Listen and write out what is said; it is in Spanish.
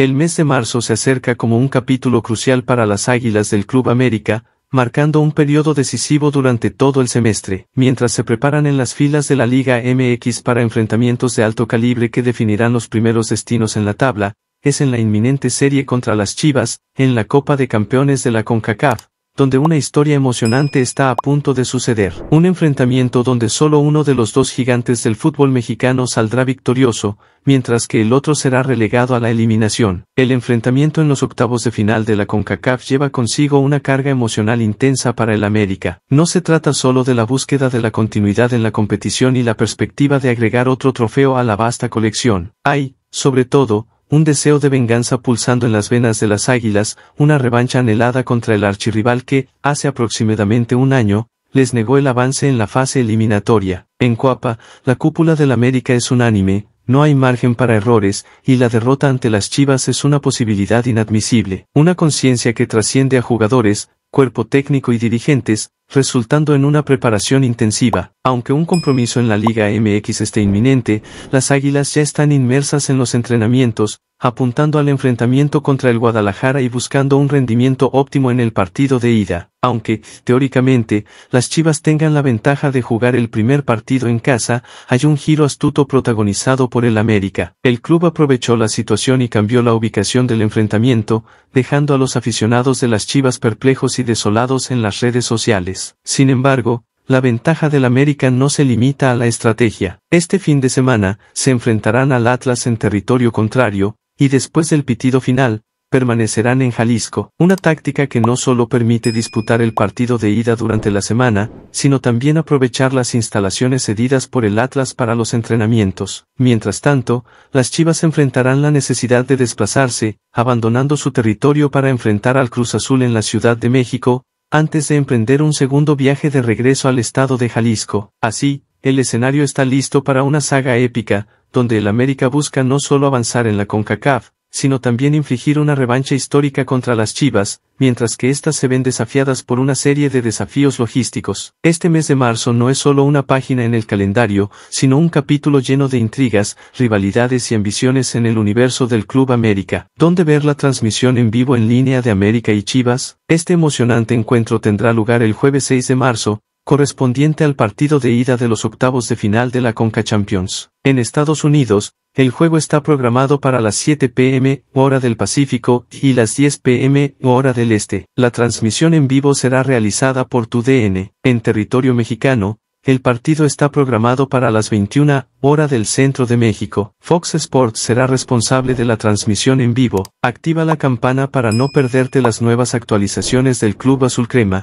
El mes de marzo se acerca como un capítulo crucial para las Águilas del Club América, marcando un periodo decisivo durante todo el semestre, mientras se preparan en las filas de la Liga MX para enfrentamientos de alto calibre que definirán los primeros destinos en la tabla, es en la inminente serie contra las Chivas, en la Copa de Campeones de la CONCACAF, donde una historia emocionante está a punto de suceder. Un enfrentamiento donde solo uno de los dos gigantes del fútbol mexicano saldrá victorioso, mientras que el otro será relegado a la eliminación. El enfrentamiento en los octavos de final de la CONCACAF lleva consigo una carga emocional intensa para el América. No se trata solo de la búsqueda de la continuidad en la competición y la perspectiva de agregar otro trofeo a la vasta colección. Hay, sobre todo, un deseo de venganza pulsando en las venas de las águilas, una revancha anhelada contra el archirrival que, hace aproximadamente un año, les negó el avance en la fase eliminatoria. En Cuapa, la cúpula del América es unánime, no hay margen para errores, y la derrota ante las Chivas es una posibilidad inadmisible. Una conciencia que trasciende a jugadores, cuerpo técnico y dirigentes, resultando en una preparación intensiva. Aunque un compromiso en la Liga MX esté inminente, las Águilas ya están inmersas en los entrenamientos, apuntando al enfrentamiento contra el Guadalajara y buscando un rendimiento óptimo en el partido de ida. Aunque, teóricamente, las Chivas tengan la ventaja de jugar el primer partido en casa, hay un giro astuto protagonizado por el América. El club aprovechó la situación y cambió la ubicación del enfrentamiento, dejando a los aficionados de las Chivas perplejos y desolados en las redes sociales. Sin embargo, la ventaja del América no se limita a la estrategia. Este fin de semana, se enfrentarán al Atlas en territorio contrario, y después del pitido final, permanecerán en Jalisco, una táctica que no solo permite disputar el partido de ida durante la semana, sino también aprovechar las instalaciones cedidas por el Atlas para los entrenamientos. Mientras tanto, las Chivas enfrentarán la necesidad de desplazarse, abandonando su territorio para enfrentar al Cruz Azul en la Ciudad de México, antes de emprender un segundo viaje de regreso al estado de Jalisco. Así, el escenario está listo para una saga épica, donde el América busca no solo avanzar en la CONCACAF, sino también infligir una revancha histórica contra las Chivas, mientras que éstas se ven desafiadas por una serie de desafíos logísticos. Este mes de marzo no es solo una página en el calendario, sino un capítulo lleno de intrigas, rivalidades y ambiciones en el universo del Club América. ¿Dónde ver la transmisión en vivo en línea de América y Chivas? Este emocionante encuentro tendrá lugar el jueves 6 de marzo, correspondiente al partido de ida de los octavos de final de la Conca Champions. En Estados Unidos, el juego está programado para las 7 pm hora del Pacífico y las 10 pm hora del Este. La transmisión en vivo será realizada por TUDN. En territorio mexicano, el partido está programado para las 21 hora del centro de México. Fox Sports será responsable de la transmisión en vivo. Activa la campana para no perderte las nuevas actualizaciones del Club Azul Crema.